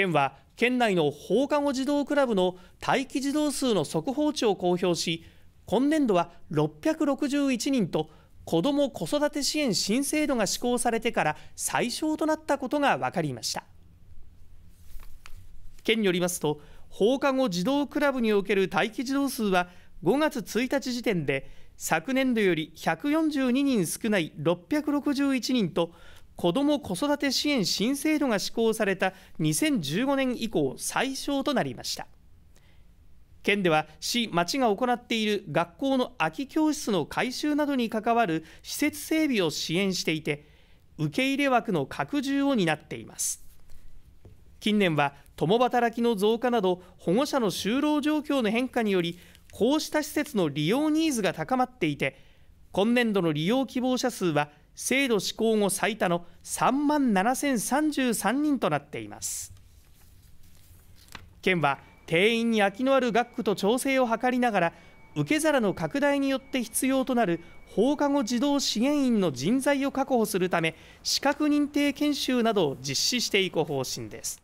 県は県内の放課後児童クラブの待機児童数の速報値を公表し今年度は661人と子ども子育て支援新制度が施行されてから最小となったことが分かりました県によりますと放課後児童クラブにおける待機児童数は5月1日時点で昨年度より142人少ない661人と子ども子育て支援新制度が施行された2015年以降最小となりました県では市町が行っている学校の空き教室の改修などに関わる施設整備を支援していて受け入れ枠の拡充を担っています近年は共働きの増加など保護者の就労状況の変化によりこうした施設の利用ニーズが高まっていて今年度の利用希望者数は制度施行後最多の3万7033人となっています県は定員に空きのある学区と調整を図りながら受け皿の拡大によって必要となる放課後児童支援員の人材を確保するため資格認定研修などを実施していく方針です